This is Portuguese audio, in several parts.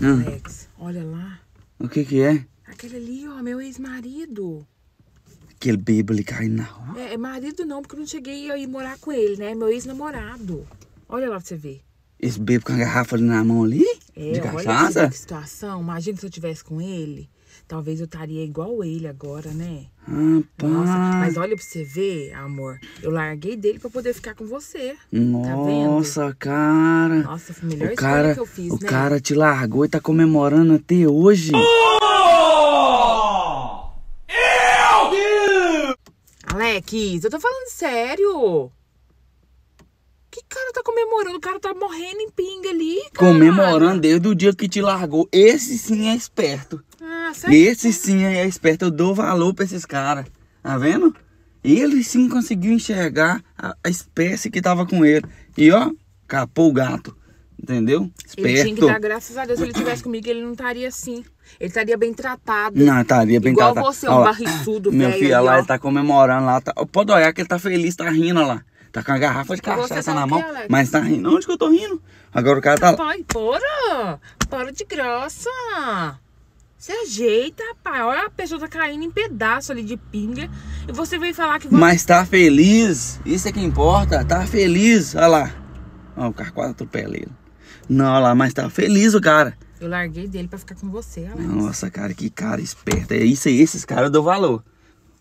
Hum. Alex, olha lá. O que que é? Aquele ali, ó, meu ex-marido. Aquele bêbado ali caindo na rua? É, é, marido não, porque eu não cheguei a ir morar com ele, né? Meu ex-namorado. Olha lá pra você ver. Esse bêbado com a garrafa ali na mão ali? É, de cachaça? Olha que situação. Imagina se eu tivesse com ele. Talvez eu estaria igual ele agora, né? Rapaz. Nossa, mas olha pra você ver, amor. Eu larguei dele pra poder ficar com você. Tá Nossa, tá cara. Nossa, foi a melhor o cara, que eu fiz, o né? O cara te largou e tá comemorando até hoje. Oh! Eu! Alex, eu tô falando sério. Que cara tá comemorando? O cara tá morrendo em pinga ali. Cara. Comemorando desde o dia que te largou. Esse sim é esperto. Ah, certo. Esse sim é esperto. Eu dou valor pra esses caras. Tá vendo? Ele sim conseguiu enxergar a, espécie que tava com ele. E ó, capou o gato. Entendeu? Esperto. Ele tinha que dar graças a Deus. Se ele tivesse comigo, ele não estaria assim. Ele estaria bem tratado. Não, estaria bem Igual tratado. Igual você, um barriçudo, velho. Meu filho, olha lá, ele tá comemorando lá. Tá... Pode olhar que ele tá feliz, tá rindo lá. Tá com a garrafa de cachaça na é, mão, mas tá rindo. Onde que eu tô rindo? Agora o cara tá... Pai, para! Para de graça! Se ajeita, rapaz. Olha, a pessoa tá caindo em pedaço ali de pinga. E você veio falar que... Vai... Mas tá feliz. Isso é que importa. Tá feliz. Olha lá. Olha o cara quase atropela ele. Não, olha lá. Mas tá feliz o cara. Eu larguei dele pra ficar com você, Alex. Nossa, cara. Que cara esperto. É isso aí. Esses caras eu dou valor.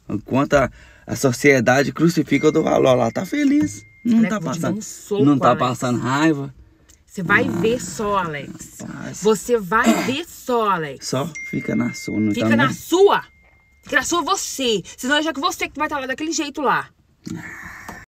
Enquanto a, a sociedade crucifica, eu dou valor lá. Tá feliz. Não Alex, tá passando. Um soco, não tá Alex. passando raiva. Você vai ah, ver só, Alex. Rapaz. Você vai ver só, Alex. Só fica na sua. Não fica tá na sua. Fica na sua você. Senão é já que você que vai estar tá lá daquele jeito lá. Ah.